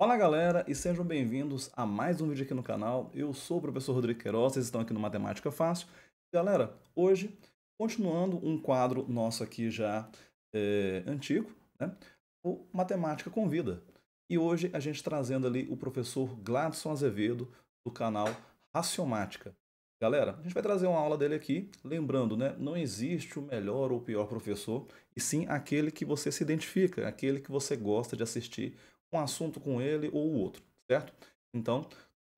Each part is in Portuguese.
Fala galera e sejam bem-vindos a mais um vídeo aqui no canal. Eu sou o professor Rodrigo Queiroz, vocês estão aqui no Matemática Fácil. Galera, hoje, continuando um quadro nosso aqui já é, antigo, né? O Matemática Convida. E hoje a gente trazendo ali o professor Gladson Azevedo, do canal Raciomática. Galera, a gente vai trazer uma aula dele aqui, lembrando, né? Não existe o melhor ou o pior professor, e sim aquele que você se identifica, aquele que você gosta de assistir um assunto com ele ou o outro, certo? Então,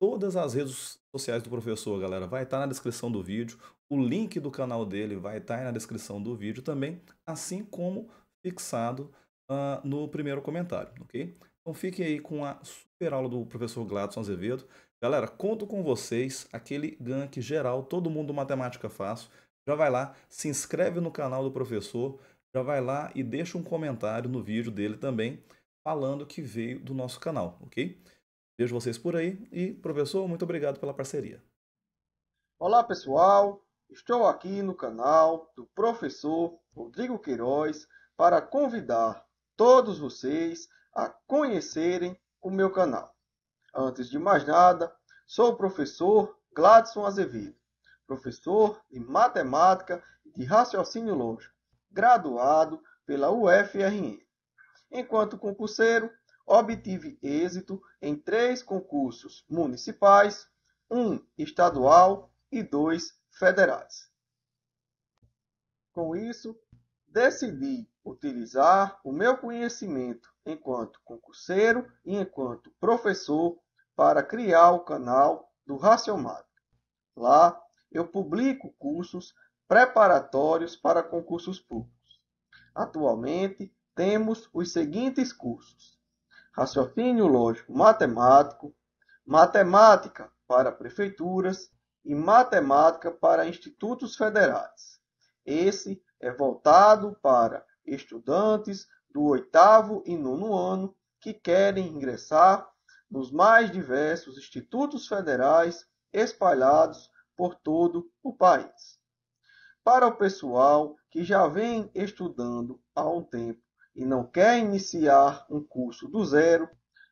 todas as redes sociais do professor, galera, vai estar tá na descrição do vídeo. O link do canal dele vai estar tá na descrição do vídeo também, assim como fixado uh, no primeiro comentário, ok? Então fiquem aí com a super aula do professor Gladson Azevedo. Galera, conto com vocês, aquele gank geral, todo mundo matemática fácil. Já vai lá, se inscreve no canal do professor, já vai lá e deixa um comentário no vídeo dele também falando que veio do nosso canal, ok? Vejo vocês por aí e, professor, muito obrigado pela parceria. Olá, pessoal. Estou aqui no canal do professor Rodrigo Queiroz para convidar todos vocês a conhecerem o meu canal. Antes de mais nada, sou o professor Gladson Azevedo, professor de matemática e de raciocínio lógico, graduado pela UFRN. Enquanto concurseiro, obtive êxito em três concursos municipais, um estadual e dois federais. Com isso, decidi utilizar o meu conhecimento enquanto concurseiro e enquanto professor para criar o canal do Racionário. Lá eu publico cursos preparatórios para concursos públicos. Atualmente temos os seguintes cursos: Raciocínio Lógico Matemático, Matemática para Prefeituras e Matemática para Institutos Federais. Esse é voltado para estudantes do oitavo e nono ano que querem ingressar nos mais diversos institutos federais espalhados por todo o país. Para o pessoal que já vem estudando há um tempo e não quer iniciar um curso do zero,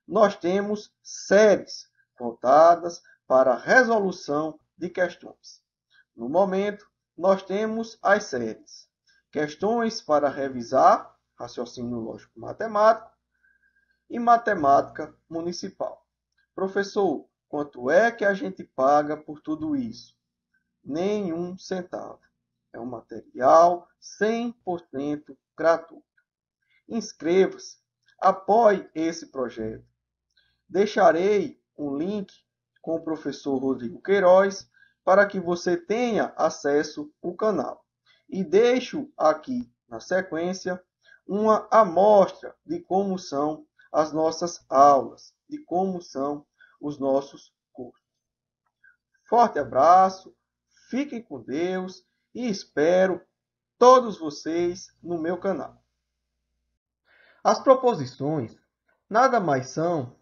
nós temos séries voltadas para a resolução de questões. No momento, nós temos as séries Questões para revisar, raciocínio lógico-matemático, e matemática municipal. Professor, quanto é que a gente paga por tudo isso? Nenhum centavo. É um material 100% gratuito. Inscreva-se, apoie esse projeto. Deixarei um link com o professor Rodrigo Queiroz para que você tenha acesso ao canal. E deixo aqui na sequência uma amostra de como são as nossas aulas, de como são os nossos cursos. Forte abraço, fiquem com Deus e espero todos vocês no meu canal. As proposições nada mais são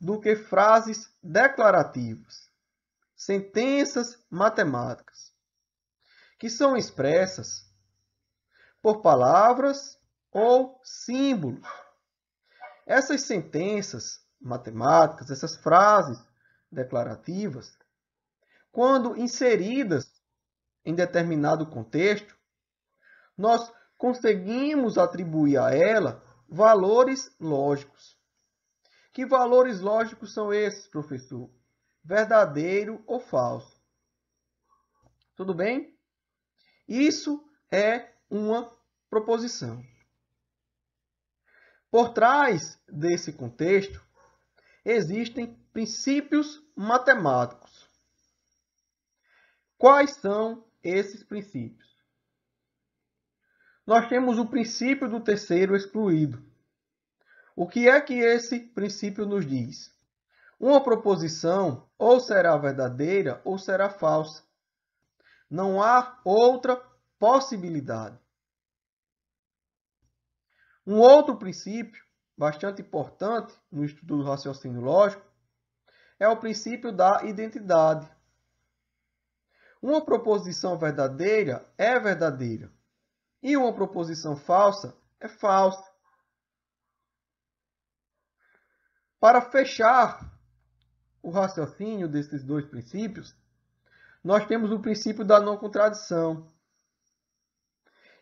do que frases declarativas, sentenças matemáticas, que são expressas por palavras ou símbolos. Essas sentenças matemáticas, essas frases declarativas, quando inseridas em determinado contexto, nós conseguimos atribuir a ela valores lógicos. Que valores lógicos são esses, professor? Verdadeiro ou falso? Tudo bem? Isso é uma proposição. Por trás desse contexto, existem princípios matemáticos. Quais são esses princípios? Nós temos o princípio do terceiro excluído, o que é que esse princípio nos diz? Uma proposição ou será verdadeira ou será falsa. Não há outra possibilidade. Um outro princípio bastante importante no estudo do raciocínio lógico é o princípio da identidade. Uma proposição verdadeira é verdadeira e uma proposição falsa é falsa. Para fechar o raciocínio desses dois princípios, nós temos o princípio da não contradição.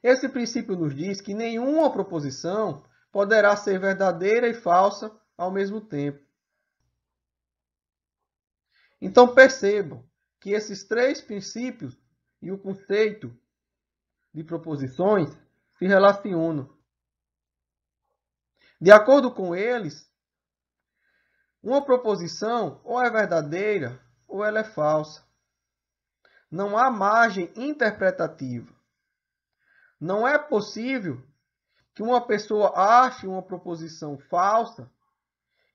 Esse princípio nos diz que nenhuma proposição poderá ser verdadeira e falsa ao mesmo tempo. Então percebam que esses três princípios e o conceito de proposições se relacionam. De acordo com eles, uma proposição ou é verdadeira ou ela é falsa. Não há margem interpretativa. Não é possível que uma pessoa ache uma proposição falsa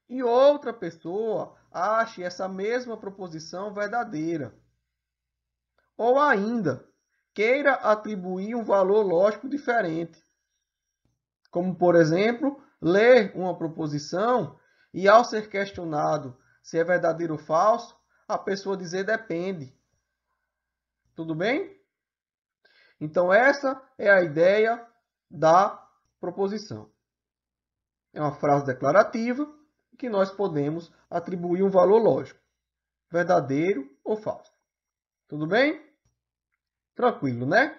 e outra pessoa ache essa mesma proposição verdadeira. Ou ainda, queira atribuir um valor lógico diferente. Como, por exemplo, ler uma proposição e ao ser questionado se é verdadeiro ou falso, a pessoa dizer depende. Tudo bem? Então, essa é a ideia da proposição. É uma frase declarativa que nós podemos atribuir um valor lógico, verdadeiro ou falso. Tudo bem? Tranquilo, né?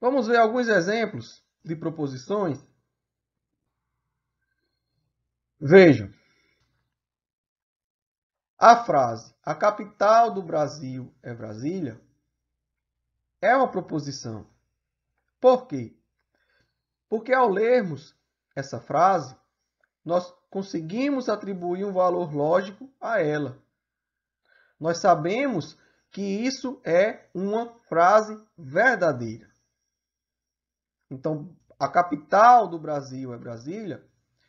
Vamos ver alguns exemplos de proposições Vejam. A frase a capital do Brasil é Brasília é uma proposição. Por quê? Porque ao lermos essa frase, nós conseguimos atribuir um valor lógico a ela. Nós sabemos que isso é uma frase verdadeira. Então, a capital do Brasil é Brasília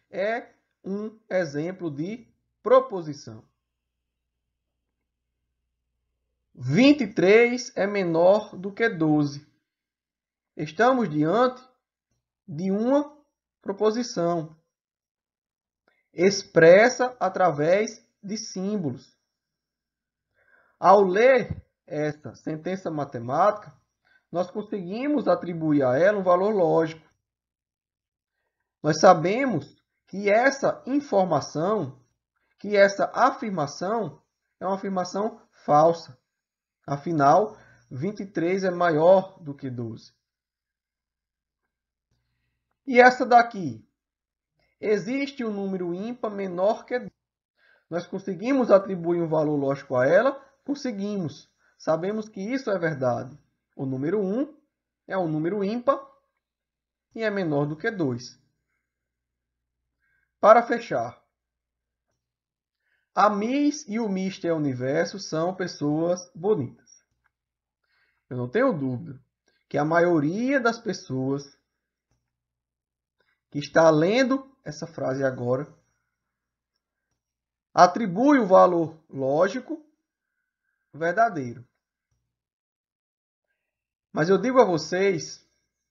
é um exemplo de proposição. 23 é menor do que 12. Estamos diante de uma proposição expressa através de símbolos. Ao ler esta sentença matemática, nós conseguimos atribuir a ela um valor lógico. Nós sabemos que essa informação, que essa afirmação é uma afirmação falsa. Afinal, 23 é maior do que 12. E essa daqui? Existe um número ímpar menor que 12. Nós conseguimos atribuir um valor lógico a ela? Conseguimos. Sabemos que isso é verdade. O número 1 é um número ímpar e é menor do que 2. Para fechar, a Miss e o Mister Universo são pessoas bonitas. Eu não tenho dúvida que a maioria das pessoas que está lendo essa frase agora atribui o valor lógico verdadeiro. Mas eu digo a vocês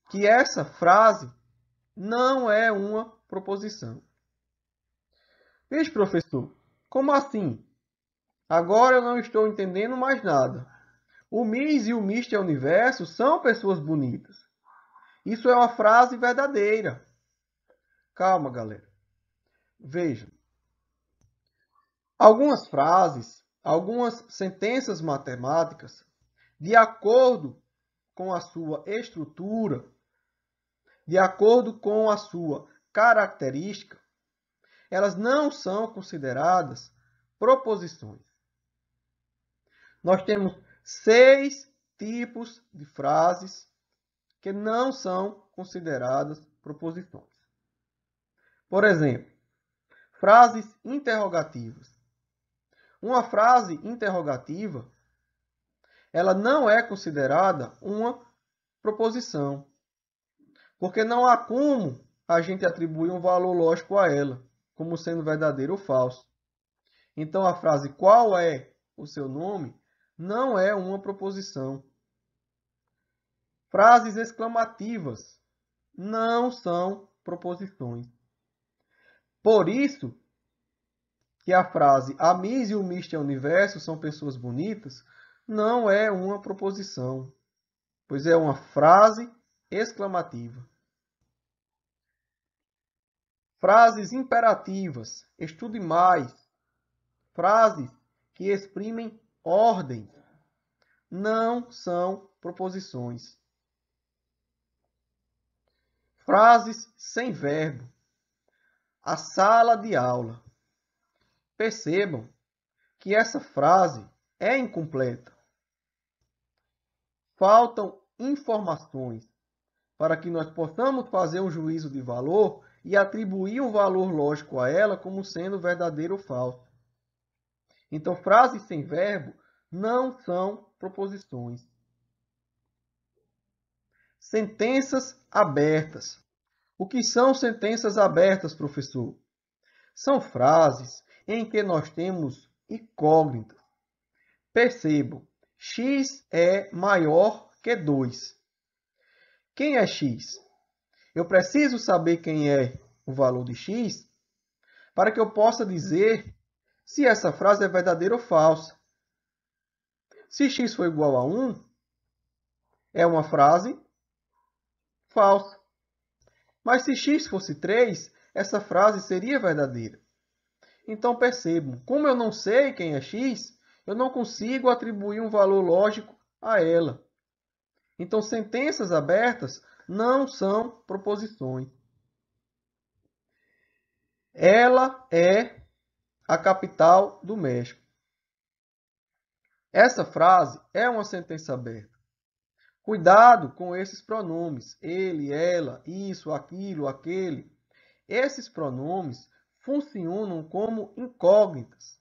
que essa frase não é uma proposição. Vixe, professor, como assim? Agora eu não estou entendendo mais nada. O Miss e o Mister Universo são pessoas bonitas. Isso é uma frase verdadeira. Calma, galera. Vejam. Algumas frases, algumas sentenças matemáticas, de acordo com a sua estrutura, de acordo com a sua característica, elas não são consideradas proposições. Nós temos seis tipos de frases que não são consideradas proposições. Por exemplo, frases interrogativas. Uma frase interrogativa ela não é considerada uma proposição, porque não há como a gente atribuir um valor lógico a ela como sendo verdadeiro ou falso. Então a frase qual é o seu nome não é uma proposição. Frases exclamativas não são proposições. Por isso que a frase a Miss e o Mister Universo são pessoas bonitas não é uma proposição, pois é uma frase exclamativa frases imperativas, estude mais, frases que exprimem ordem, não são proposições. Frases sem verbo. A sala de aula. Percebam que essa frase é incompleta. Faltam informações para que nós possamos fazer um juízo de valor e atribuir um valor lógico a ela como sendo verdadeiro ou falso. Então, frases sem verbo não são proposições. Sentenças abertas. O que são sentenças abertas, professor? São frases em que nós temos incógnitas. Percebam, x é maior que 2. Quem é x? Eu preciso saber quem é o valor de x para que eu possa dizer se essa frase é verdadeira ou falsa. Se x for igual a 1, é uma frase falsa. Mas se x fosse 3, essa frase seria verdadeira. Então percebam, como eu não sei quem é x, eu não consigo atribuir um valor lógico a ela. Então sentenças abertas não são proposições. Ela é a capital do México. Essa frase é uma sentença aberta. Cuidado com esses pronomes, ele, ela, isso, aquilo, aquele. Esses pronomes funcionam como incógnitas.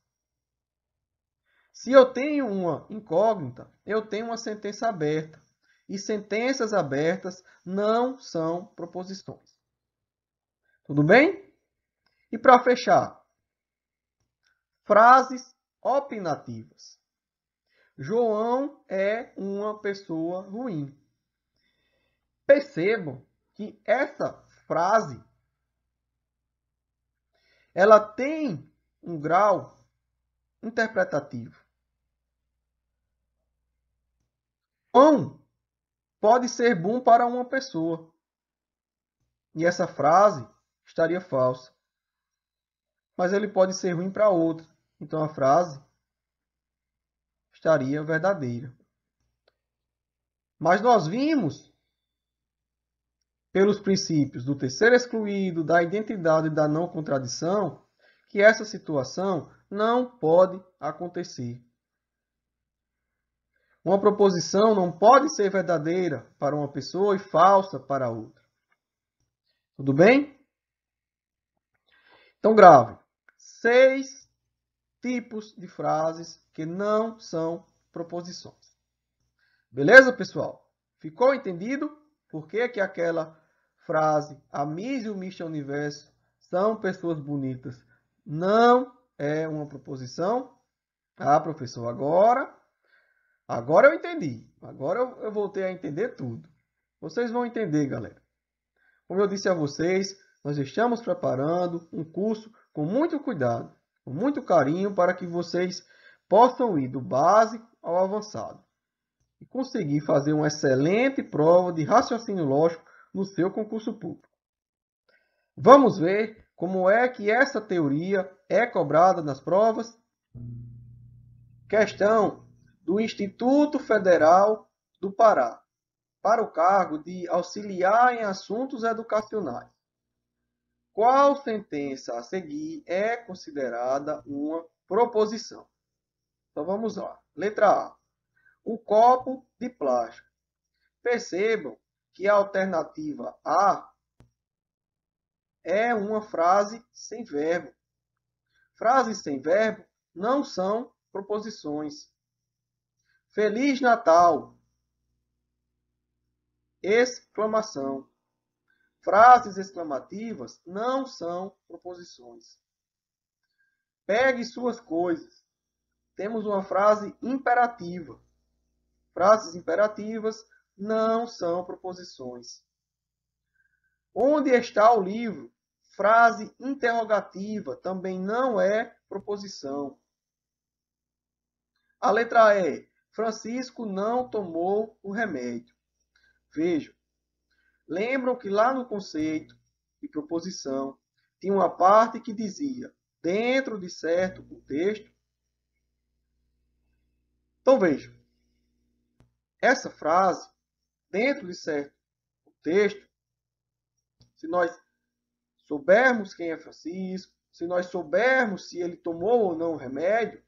Se eu tenho uma incógnita, eu tenho uma sentença aberta e sentenças abertas não são proposições. Tudo bem? E para fechar, frases opinativas. João é uma pessoa ruim. Percebam que essa frase ela tem um grau interpretativo. João pode ser bom para uma pessoa. E essa frase estaria falsa. Mas ele pode ser ruim para outra. Então a frase estaria verdadeira. Mas nós vimos, pelos princípios do terceiro excluído, da identidade e da não contradição, que essa situação não pode acontecer. Uma proposição não pode ser verdadeira para uma pessoa e falsa para outra. Tudo bem? Então, grave. Seis tipos de frases que não são proposições. Beleza, pessoal? Ficou entendido por que, que aquela frase a Miss e o Mister Universo são pessoas bonitas não é uma proposição? Ah, professor, agora Agora eu entendi. Agora eu, eu voltei a entender tudo. Vocês vão entender, galera. Como eu disse a vocês, nós estamos preparando um curso com muito cuidado, com muito carinho, para que vocês possam ir do básico ao avançado e conseguir fazer uma excelente prova de raciocínio lógico no seu concurso público. Vamos ver como é que essa teoria é cobrada nas provas? Questão do Instituto Federal do Pará para o cargo de auxiliar em assuntos educacionais. Qual sentença a seguir é considerada uma proposição? Então vamos lá. Letra A. O copo de plástico. Percebam que a alternativa A é uma frase sem verbo. Frases sem verbo não são proposições. Feliz Natal! Exclamação. Frases exclamativas não são proposições. Pegue suas coisas. Temos uma frase imperativa. Frases imperativas não são proposições. Onde está o livro? Frase interrogativa também não é proposição. A letra E Francisco não tomou o remédio. Vejam, lembram que lá no conceito de proposição tinha uma parte que dizia dentro de certo contexto. Então vejam, essa frase, dentro de certo contexto, se nós soubermos quem é Francisco, se nós soubermos se ele tomou ou não o remédio,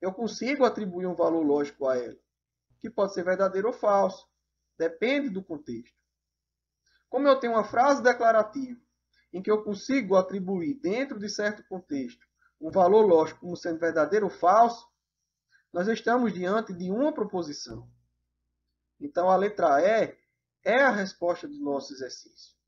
eu consigo atribuir um valor lógico a ela, que pode ser verdadeiro ou falso, depende do contexto. Como eu tenho uma frase declarativa, em que eu consigo atribuir, dentro de certo contexto, um valor lógico como sendo verdadeiro ou falso, nós estamos diante de uma proposição. Então, a letra E é a resposta do nosso exercício.